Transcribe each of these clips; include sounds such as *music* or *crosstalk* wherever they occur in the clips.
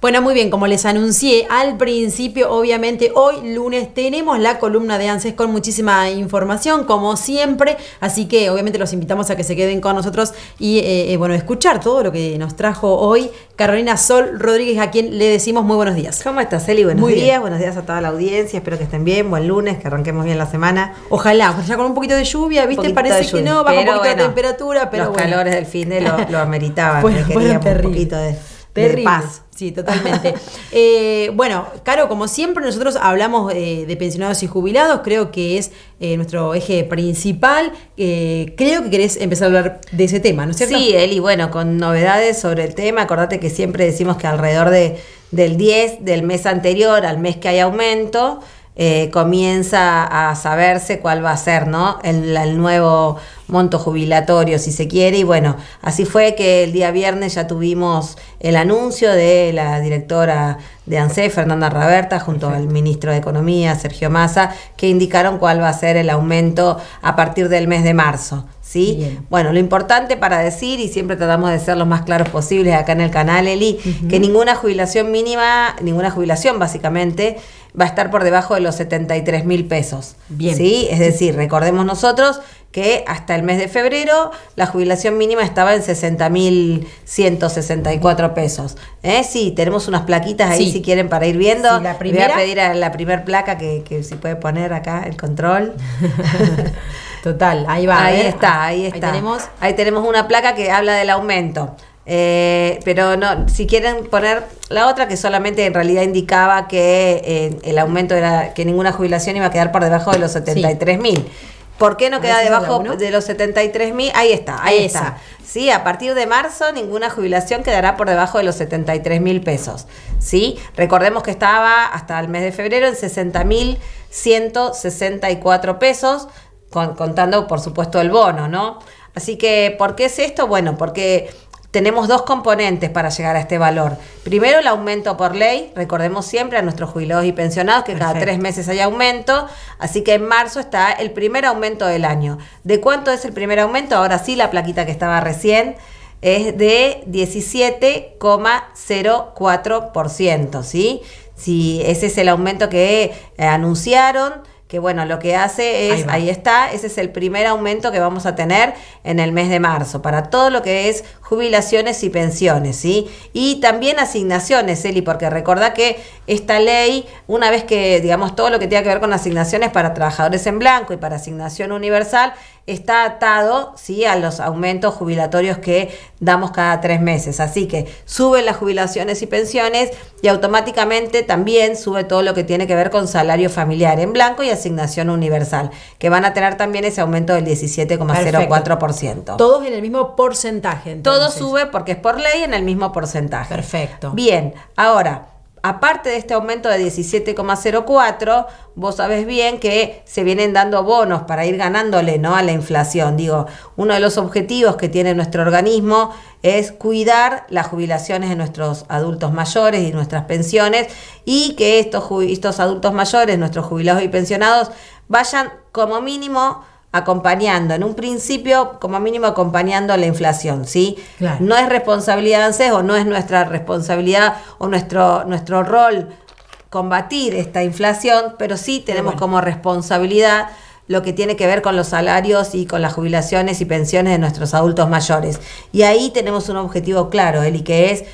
Bueno, muy bien, como les anuncié al principio, obviamente hoy lunes tenemos la columna de ANSES con muchísima información, como siempre, así que obviamente los invitamos a que se queden con nosotros y eh, eh, bueno, escuchar todo lo que nos trajo hoy Carolina Sol Rodríguez, a quien le decimos muy buenos días. ¿Cómo estás, Eli? Buenos muy días, buenos días a toda la audiencia, espero que estén bien, buen lunes, que arranquemos bien la semana. Ojalá, ya con un poquito de lluvia, ¿viste? Parece que no, baja un poquito temperatura, pero... Los calores del fin de lo, lo *laughs* ameritaban, bueno, un poquito de paz. Sí, totalmente. *laughs* Eh, bueno, Caro, como siempre nosotros hablamos eh, de pensionados y jubilados, creo que es eh, nuestro eje principal. creo que querés empezar a hablar de ese tema, ¿no es cierto? Sí, Eli, bueno, con novedades sobre el tema, acordate que siempre decimos que alrededor del 10 del mes anterior al mes que hay aumento, eh, comienza a saberse cuál va a ser ¿no? el, nuevo monto jubilatorio, si se quiere. Y bueno, así fue que el día viernes ya tuvimos el anuncio de la directora de ANSE, Fernanda Raberta, junto al ministro de Economía, Sergio Massa, que indicaron cuál va a ser el aumento a partir del mes de marzo. ¿sí? Bueno, lo importante para decir, y siempre tratamos de ser lo más claros posibles acá en el canal, Eli, que ninguna jubilación mínima, ninguna jubilación básicamente, va a estar por debajo de los 73 mil pesos. Bien. ¿sí? Es decir, recordemos nosotros que hasta el mes de febrero la jubilación mínima estaba en mil 60 164 pesos. ¿Eh? Sí, tenemos unas plaquitas ahí si quieren para ir viendo. Sí, la primera. Voy a pedir a la primera placa que, que si puede poner acá el control. *laughs* Total, ahí va. Ahí ¿eh? está, ah, ahí está. Ahí tenemos, una placa que habla del aumento. Eh, pero no, si quieren poner la otra que solamente en realidad indicaba que eh, el aumento era que ninguna jubilación iba a quedar por debajo de los 73 mil. ¿Por qué no queda debajo de los 73 mil? Ahí está, ahí está. Sí, a partir de marzo ninguna jubilación quedará por debajo de los 73 mil pesos. Sí, recordemos que estaba hasta el mes de febrero en 60 mil 164 pesos contando por supuesto el bono, ¿no? Así que, ¿por qué es esto? Bueno, porque tenemos dos componentes para llegar a este valor. Primero, el aumento por ley. Recordemos siempre a nuestros jubilados y pensionados que cada tres meses hay aumento. Así que en marzo está el primer aumento del año. ¿De cuánto es el primer aumento? Ahora sí, la plaquita que estaba recién es de 17,04%. ¿sí? Si ese es el aumento que eh, anunciaron que bueno, lo que hace es, ahí, está, ese es el primer aumento que vamos a tener en el mes de marzo para todo lo que es jubilaciones y pensiones, ¿sí? Y también asignaciones, Eli, porque recordá que esta ley, una vez que, digamos, todo lo que tiene que ver con asignaciones para trabajadores en blanco y para asignación universal, está atado ¿sí? a los aumentos jubilatorios que damos cada tres meses. Así que suben las jubilaciones y pensiones y automáticamente también sube todo lo que tiene que ver con salario familiar en blanco y asignación universal, que van a tener también ese aumento del 17,04%. Todos en el mismo porcentaje. Todo sube porque es por ley en el mismo porcentaje. Perfecto. Bien, ahora aparte de este aumento de 17,04, vos sabés bien que se vienen dando bonos para ir ganándole ¿no? a la inflación. Digo, uno de los objetivos que tiene nuestro organismo es cuidar las jubilaciones de nuestros adultos mayores y nuestras pensiones y que estos, estos adultos mayores, nuestros jubilados y pensionados, vayan como mínimo acompañando, en un principio como mínimo acompañando a la inflación, ¿sí? No es responsabilidad de ANSES o no es nuestra responsabilidad o nuestro, nuestro rol combatir esta inflación, pero sí tenemos como responsabilidad lo que tiene que ver con los salarios y con las jubilaciones y pensiones de nuestros adultos mayores. Y ahí tenemos un objetivo claro, Eli, que es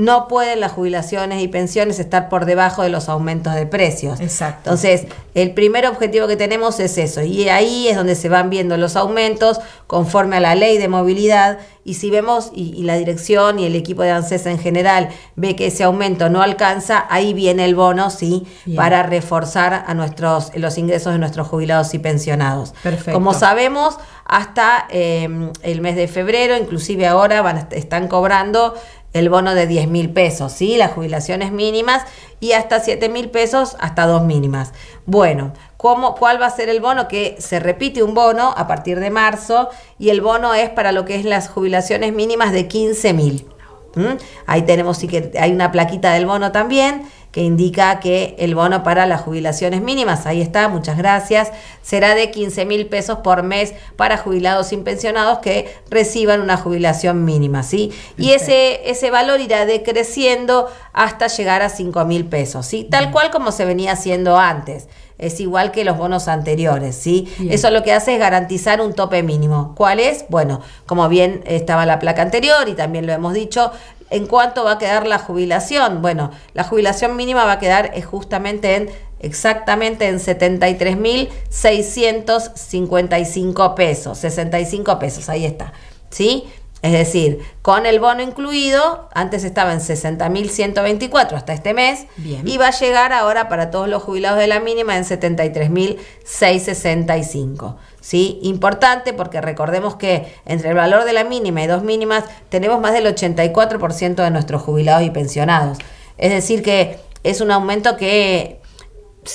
no pueden las jubilaciones y pensiones estar por debajo de los aumentos de precios. Exacto. Entonces, el primer objetivo que tenemos es eso, y ahí es donde se van viendo los aumentos conforme a la ley de movilidad, y si vemos, y, la dirección y el equipo de ANSES en general ve que ese aumento no alcanza, ahí viene el bono, sí, para reforzar a nuestros, los ingresos de nuestros jubilados y pensionados. Perfecto. Como sabemos, hasta eh, el mes de febrero, inclusive ahora van, están cobrando el bono de 10 mil pesos, ¿sí? Las jubilaciones mínimas y hasta 7 mil pesos, hasta dos mínimas. Bueno, ¿cómo, ¿cuál va a ser el bono? Que se repite un bono a partir de marzo y el bono es para lo que es las jubilaciones mínimas de 15 mil. ¿Mm? Ahí tenemos sí que hay una plaquita del bono también que indica que el bono para las jubilaciones mínimas, ahí está, muchas gracias, será de 15 mil pesos por mes para jubilados y pensionados que reciban una jubilación mínima, ¿sí? Y ese, ese valor irá decreciendo hasta llegar a 5 mil pesos, ¿sí? Tal cual como se venía haciendo antes es igual que los bonos anteriores, ¿sí? Eso lo que hace es garantizar un tope mínimo. ¿Cuál es? Bueno, como bien estaba la placa anterior y también lo hemos dicho, ¿en cuánto va a quedar la jubilación? Bueno, la jubilación mínima va a quedar eh, justamente en exactamente en 73.655 pesos, 65 pesos, ahí está. ¿Sí? Es decir, con el bono incluido, antes estaba en 60.124 hasta este mes, y va a llegar ahora para todos los jubilados de la mínima en 73.665. ¿Sí? Importante porque recordemos que entre el valor de la mínima y dos mínimas tenemos más del 84% de nuestros jubilados y pensionados. Es decir, que es un aumento que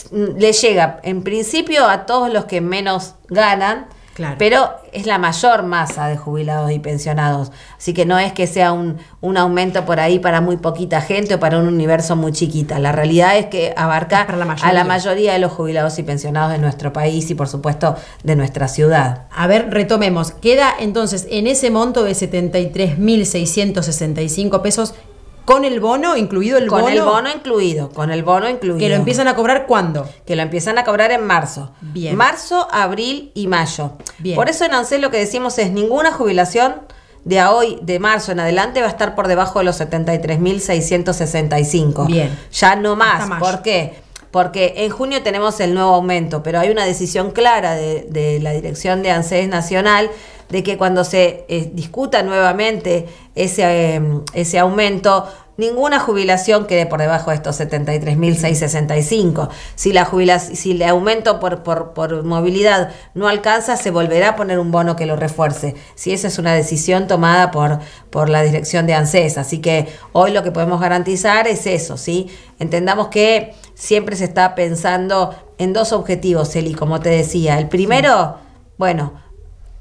mm, le llega en principio a todos los que menos ganan pero es la mayor masa de jubilados y pensionados. Así que no es que sea un, un, aumento por ahí para muy poquita gente o para un universo muy chiquita. La realidad es que abarca a la mayoría de los jubilados y pensionados de nuestro país y, por supuesto, de nuestra ciudad. A ver, retomemos. Queda entonces en ese monto de 73.665 pesos con el bono incluido el con bono. Con el bono incluido, con el bono incluido. ¿Que lo empiezan a cobrar cuándo? Que lo empiezan a cobrar en marzo. Bien. Marzo, abril y mayo. Bien. Por eso en ANSES lo que decimos es ninguna jubilación de hoy, de marzo en adelante, va a estar por debajo de los 73.665. Bien. Ya no más. ¿Por qué? Porque en junio tenemos el nuevo aumento, pero hay una decisión clara de, de la dirección de ANSES Nacional de que cuando se eh, discuta nuevamente ese, em, ese aumento, ninguna jubilación quede por debajo de estos 73.665. Si, la si el aumento por, por, movilidad no alcanza, se volverá a poner un bono que lo refuerce. Si esa es una decisión tomada por, por la dirección de ANSES. Así que hoy lo que podemos garantizar es eso, ¿sí? Entendamos que siempre se está pensando en dos objetivos, Eli, como te decía. El primero, bueno,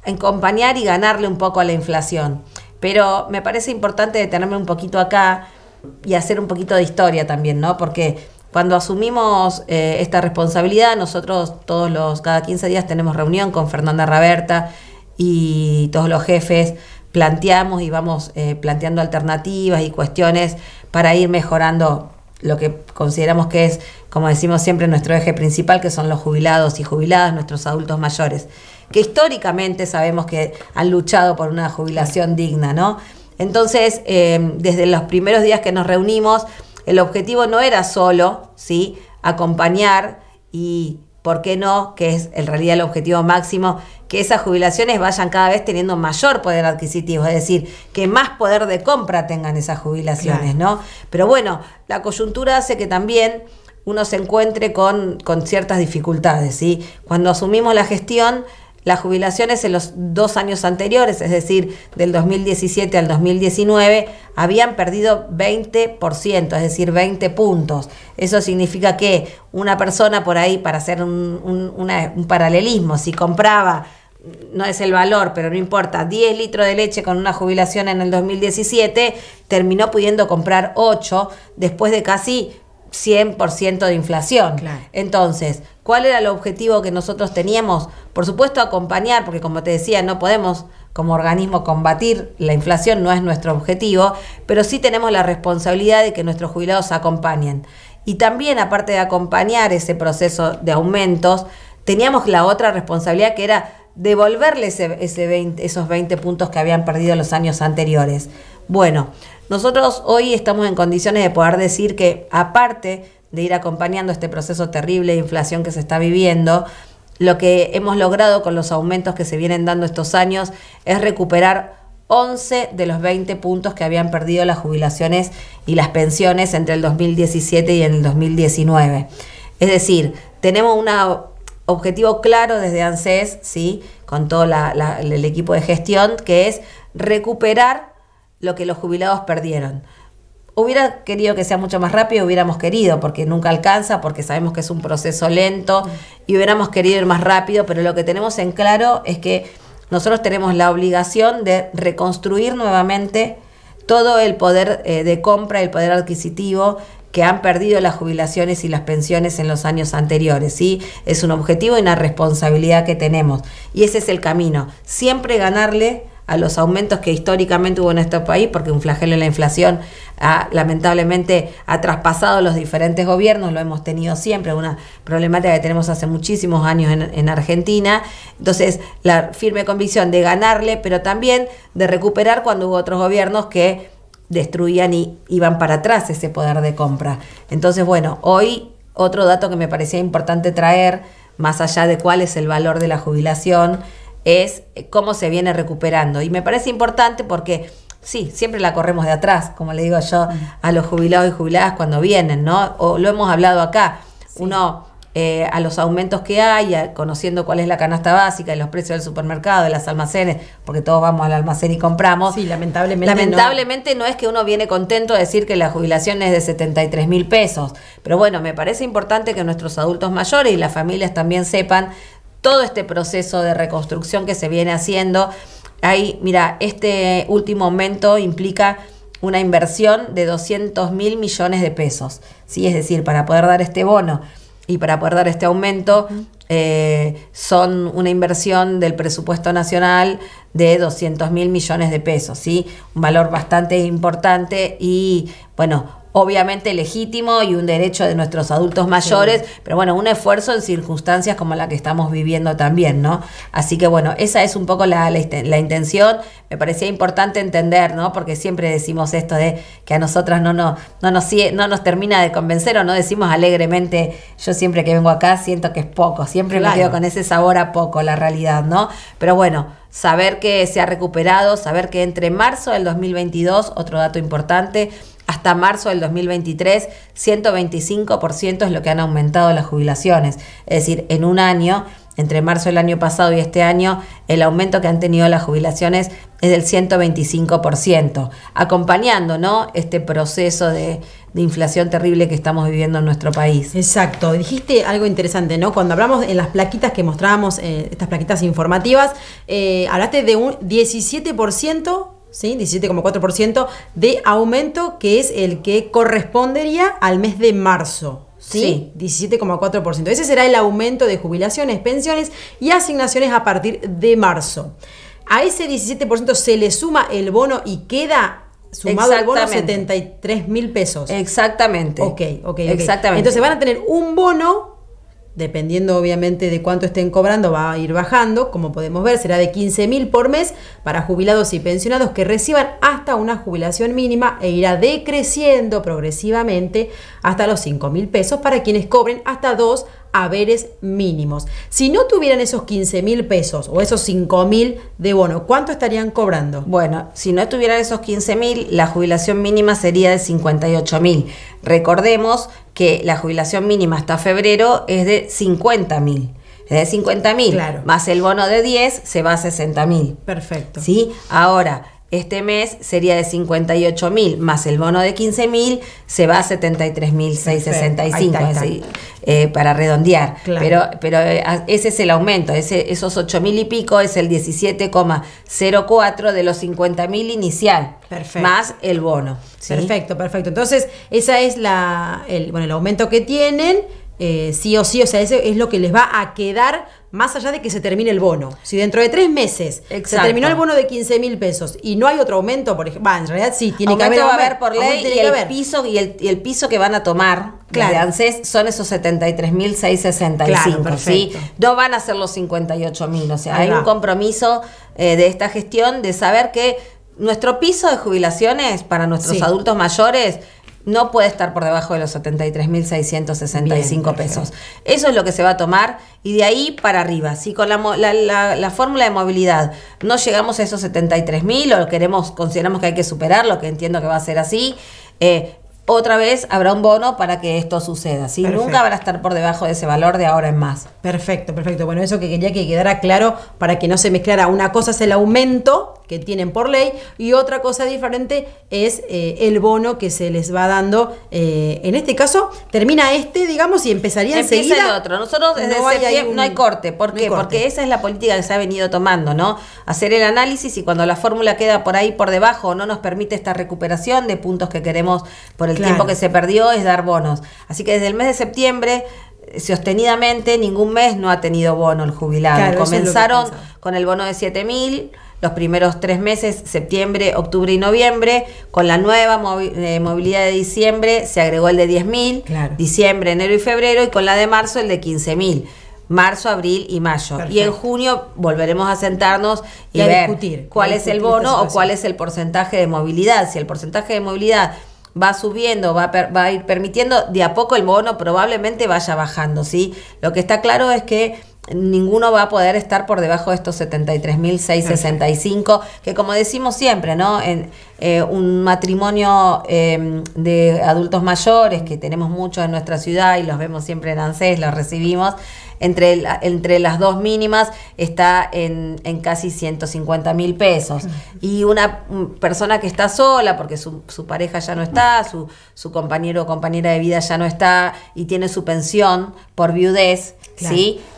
acompañar y ganarle un poco a la inflación. Pero me parece importante detenerme un poquito acá y hacer un poquito de historia también, ¿no? Porque cuando asumimos eh, esta responsabilidad, nosotros todos los, cada 15 días tenemos reunión con Fernanda Raberta y todos los jefes planteamos y vamos eh, planteando alternativas y cuestiones para ir mejorando lo que consideramos que es, como decimos siempre, nuestro eje principal, que son los jubilados y jubiladas, nuestros adultos mayores que históricamente sabemos que han luchado por una jubilación digna, ¿no? Entonces, eh, desde los primeros días que nos reunimos, el objetivo no era solo, ¿sí? Acompañar y, ¿por qué no? Que es en realidad el objetivo máximo, que esas jubilaciones vayan cada vez teniendo mayor poder adquisitivo, es decir, que más poder de compra tengan esas jubilaciones, ¿no? Pero bueno, la coyuntura hace que también uno se encuentre con, con ciertas dificultades, ¿sí? Cuando asumimos la gestión, las jubilaciones en los dos años anteriores, es decir, del 2017 al 2019, habían perdido 20%, es decir, 20 puntos. Eso significa que una persona por ahí, para hacer un, paralelismo, si compraba no es el valor, pero no importa, 10 litros de leche con una jubilación en el 2017, terminó pudiendo comprar 8 después de casi 100% de inflación. Entonces, ¿cuál era el objetivo que nosotros teníamos? Por supuesto, acompañar, porque como te decía, no podemos como organismo combatir la inflación, no es nuestro objetivo, pero sí tenemos la responsabilidad de que nuestros jubilados acompañen. Y también, aparte de acompañar ese proceso de aumentos, teníamos la otra responsabilidad que era devolverles esos 20 puntos que habían perdido los años anteriores. Bueno, nosotros hoy estamos en condiciones de poder decir que aparte de ir acompañando este proceso terrible de inflación que se está viviendo, lo que hemos logrado con los aumentos que se vienen dando estos años es recuperar 11 de los 20 puntos que habían perdido las jubilaciones y las pensiones entre el 2017 y el 2019. Es decir, tenemos un objetivo claro desde ANSES, ¿sí? con todo el equipo de gestión, que es recuperar lo que los jubilados perdieron. Hubiera querido que sea mucho más rápido, hubiéramos querido, porque nunca alcanza, porque sabemos que es un proceso lento y hubiéramos querido ir más rápido, pero lo que tenemos en claro es que nosotros tenemos la obligación de reconstruir nuevamente todo el poder eh, de compra, el poder adquisitivo que han perdido las jubilaciones y las pensiones en los años anteriores. ¿sí? Es un objetivo y una responsabilidad que tenemos. Y ese es el camino. Siempre ganarle a los aumentos que históricamente hubo en este país, porque un flagelo en la inflación ha, lamentablemente ha traspasado los diferentes gobiernos, lo hemos tenido siempre, una problemática que tenemos hace muchísimos años en Argentina. Entonces, la firme convicción de ganarle, pero también de recuperar cuando hubo otros gobiernos que destruían y iban para atrás ese poder de compra. Entonces, bueno, hoy otro dato que me parecía importante traer, más allá de cuál es el valor de la jubilación, es eh, cómo se viene recuperando. Y me parece importante porque sí, siempre la corremos de atrás, como le digo yo a los jubilados y jubiladas cuando vienen, ¿no? O lo hemos hablado acá. Uno eh, a los aumentos que hay, conociendo cuál es la canasta básica y los precios del supermercado, de las almacenes, porque todos vamos al almacén y compramos. Sí, lamentablemente. Lamentablemente no, es que uno viene contento a decir que la jubilación es de 73 mil pesos, pero bueno, me parece importante que nuestros adultos mayores y las familias también sepan todo este proceso de reconstrucción que se viene haciendo. Ahí, mira, este último aumento implica una inversión de 200 mil millones de pesos. ¿sí? Es decir, para poder dar este bono y para poder dar este aumento, eh, son una inversión del presupuesto nacional de 200 mil millones de pesos, ¿sí? un valor bastante importante y bueno, obviamente legítimo y un derecho de nuestros adultos mayores, pero bueno, un esfuerzo en circunstancias como la que estamos viviendo también, ¿no? Así que bueno, esa es un poco la, la, intención. Me parecía importante entender, ¿no? Porque siempre decimos esto de que a nosotras no, no, no, nos, no nos termina de convencer o no decimos alegremente, yo siempre que vengo acá siento que es poco, siempre me quedo con ese sabor a poco, la realidad, ¿no? Pero bueno, saber que se ha recuperado, saber que entre marzo del 2022, otro dato importante, hasta marzo del 2023, 125% es lo que han aumentado las jubilaciones. Es decir, en un año, entre marzo del año pasado y este año, el aumento que han tenido las jubilaciones es del 125%, acompañando ¿no? este proceso de, inflación terrible que estamos viviendo en nuestro país. Exacto, dijiste algo interesante, ¿no? Cuando hablamos en las plaquitas que mostrábamos, eh, estas plaquitas informativas, eh, hablaste de un 17% 17,4% de aumento, que es el que correspondería al mes de marzo. Sí, 17,4%. Ese será el aumento de jubilaciones, pensiones y asignaciones a partir de marzo. A ese 17% se le suma el bono y queda sumado al bono 73 mil pesos. Exactamente. Ok, ok. Exactamente. Entonces van a tener un bono dependiendo obviamente de cuánto estén cobrando, va a ir bajando, como podemos ver, será de 15 mil por mes para jubilados y pensionados que reciban hasta una jubilación mínima e irá decreciendo progresivamente hasta los 5 mil pesos para quienes cobren hasta dos haberes mínimos. Si no tuvieran esos 15 mil pesos o esos 5 mil de bono, ¿cuánto estarían cobrando? Bueno, si no tuvieran esos 15 mil, la jubilación mínima sería de 58 mil. Recordemos que la jubilación mínima hasta febrero es de 50.000. Es de 50.000. Claro. Más el bono de 10 se va a 60.000. Perfecto. ¿Sí? Ahora, este mes sería de 58 mil, más el bono de 15 mil, se va a 73 mil eh, para redondear. Pero, pero eh, ah, ese es el aumento, esos 8 mil y pico es el 17,04 de los 50 mil inicial, más el bono. Perfecto, perfecto. Entonces, esa es la, el, aumento que tienen. Eh, sí o sí, o sea, eso es lo que les va a quedar más allá de que se termine el bono. Si dentro de tres meses se terminó el bono de 15 mil pesos y no hay otro aumento, por ejemplo, en realidad sí, tiene que haber, va a por ley y el, piso, y, el, piso que van a tomar de ANSES son esos 73.665, ¿sí? No van a ser los mil o sea, hay un compromiso eh, de esta gestión de saber que nuestro piso de jubilaciones para nuestros adultos mayores no puede estar por debajo de los 73.665 pesos. Eso es lo que se va a tomar y de ahí para arriba. Si con la, la, fórmula de movilidad no llegamos a esos 73.000 o queremos, consideramos que hay que superarlo, que entiendo que va a ser así, eh, otra vez habrá un bono para que esto suceda. Si Nunca van a estar por debajo de ese valor de ahora en más. Perfecto, perfecto. Bueno, eso que quería que quedara claro para que no se mezclara. Una cosa es el aumento que tienen por ley y otra cosa diferente es eh, el bono que se les va dando. Eh, en este caso, termina este, digamos, y empezaría enseguida. el otro. Nosotros desde no hay, no hay corte. ¿Por qué? Porque esa es la política que se ha venido tomando, ¿no? Hacer el análisis y cuando la fórmula queda por ahí por debajo no nos permite esta recuperación de puntos que queremos por el tiempo que se perdió, es dar bonos. Así que desde el mes de septiembre eh, sostenidamente ningún mes no ha tenido bono el jubilado. Comenzaron con el bono de 7.000... mil, los primeros tres meses, septiembre, octubre y noviembre. Con la nueva eh, movilidad de diciembre se agregó el de 10.000, diciembre, enero y febrero, y con la de marzo el de 15.000 marzo, abril y mayo. Y en junio volveremos a sentarnos y, a discutir, cuál es el bono o cuál es el porcentaje de movilidad. Si el porcentaje de movilidad va subiendo, va, va a ir permitiendo, de a poco el bono probablemente vaya bajando, ¿sí? Lo que está claro es que ninguno va a poder estar por debajo de estos 73.665, que como decimos siempre, ¿no? En, eh, un matrimonio em, de adultos mayores, que tenemos mucho en nuestra ciudad y los vemos siempre en ANSES, los recibimos, entre, entre las dos mínimas está en, en casi 150 mil pesos. Y una persona que está sola, porque su, pareja ya no está, su, su, compañero o compañera de vida ya no está y tiene su pensión por viudez,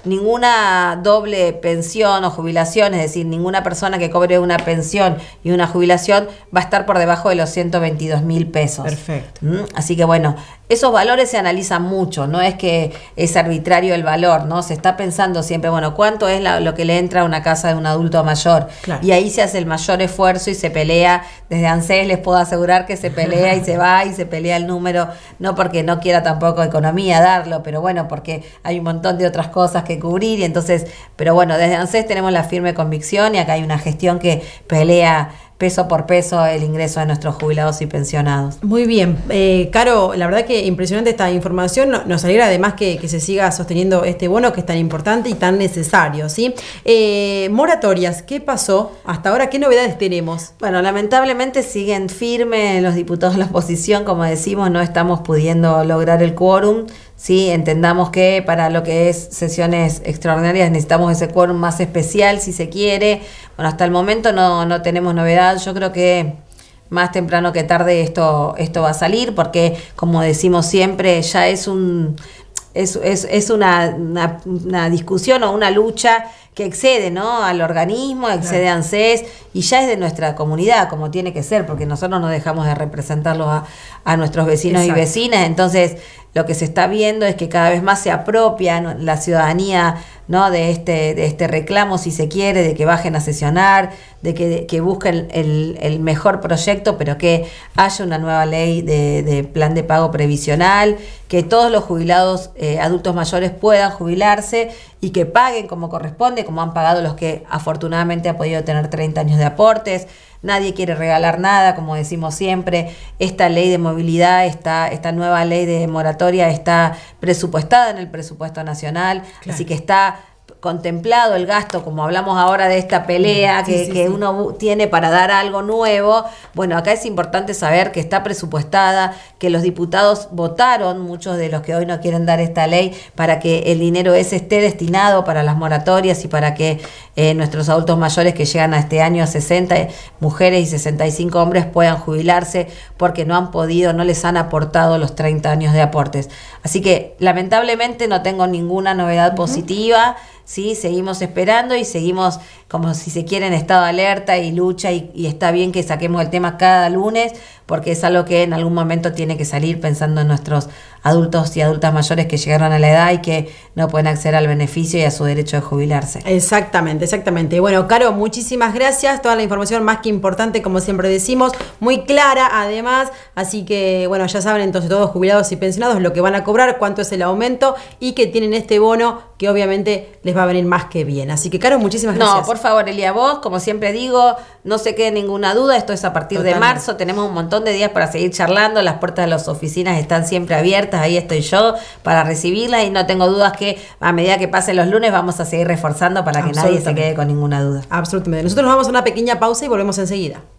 ninguna doble pensión o jubilación, es decir, ninguna persona que cobre una pensión y una jubilación va a estar por debajo de los 122 mil pesos. Perfecto. ¿Mm? Así que bueno, esos valores se analizan mucho, no es que es arbitrario el valor, ¿no? Se está pensando siempre, bueno, ¿cuánto es lo que le entra a una casa de un adulto mayor? Y ahí se hace el mayor esfuerzo y se pelea, desde ANSES les puedo asegurar que se pelea y se *laughs* va y se pelea el número, no porque no quiera tampoco economía darlo, pero bueno, porque hay un montón de otras cosas que cubrir y entonces, pero bueno, desde ANSES tenemos la firme convicción y acá hay una gestión que pelea peso por peso el ingreso de nuestros jubilados y pensionados. Muy bien, eh, Caro, la verdad que impresionante esta información, nos alegra además que, se siga sosteniendo este bono que es tan importante y tan necesario, ¿sí? Eh, moratorias, ¿qué pasó hasta ahora? ¿Qué novedades tenemos? Bueno, lamentablemente siguen firmes los diputados de la oposición, como decimos, no estamos pudiendo lograr el quórum. ¿sí? Entendamos que para lo que es sesiones extraordinarias necesitamos ese quórum más especial si se quiere. Bueno, hasta el momento no, tenemos novedad. Yo creo que más temprano que tarde esto, esto va a salir porque, como decimos siempre, ya es un... Es, una discusión o una lucha que excede ¿no? al organismo, excede a ANSES y ya es de nuestra comunidad, como tiene que ser, porque nosotros no dejamos de representarlos a, nuestros vecinos y vecinas. Entonces, lo que se está viendo es que cada vez más se apropia la ciudadanía ¿no? de, este, de este reclamo, si se quiere, de que bajen a sesionar, de que, busquen el, mejor proyecto, pero que haya una nueva ley de, plan de pago previsional, que todos los jubilados eh, adultos mayores puedan jubilarse y que paguen como corresponde, como han pagado los que afortunadamente ha podido tener 30 años de aportes. Nadie quiere regalar nada, como decimos siempre. Esta ley de movilidad, esta, esta nueva ley de moratoria está presupuestada en el presupuesto nacional, así que está contemplado el gasto, como hablamos ahora de esta pelea que, uno tiene para dar algo nuevo, bueno, acá es importante saber que está presupuestada, que los diputados votaron, muchos de los que hoy no quieren dar esta ley, para que el dinero ese esté destinado para las moratorias y para que eh, nuestros adultos mayores que llegan a este año 60 mujeres y 65 hombres puedan jubilarse porque no han podido, no les han aportado los 30 años de aportes. Así que lamentablemente no tengo ninguna novedad positiva. ¿sí? Seguimos esperando y seguimos como si se quieren en estado de alerta y lucha y, y está bien que saquemos el tema cada lunes porque es algo que en algún momento tiene que salir pensando en nuestros adultos y adultas mayores que llegaron a la edad y que no pueden acceder al beneficio y a su derecho de jubilarse. Exactamente, exactamente. bueno, Caro, muchísimas gracias. Toda la información más que importante, como siempre decimos, muy clara además. Así que, bueno, ya saben entonces todos jubilados y pensionados lo que van a cobrar, cuánto es el aumento y que tienen este bono que obviamente les va a venir más que bien. Así que, Caro, muchísimas gracias. No, por favor, Elia, vos, como siempre digo, no se quede ninguna duda, esto es a partir de marzo, tenemos un montón de días para seguir charlando. Las puertas de las oficinas están siempre abiertas. Ahí estoy yo para recibirlas y no tengo dudas que a medida que pasen los lunes vamos a seguir reforzando para que nadie se quede con ninguna duda. Absolutamente. Nosotros nos vamos a una pequeña pausa y volvemos enseguida.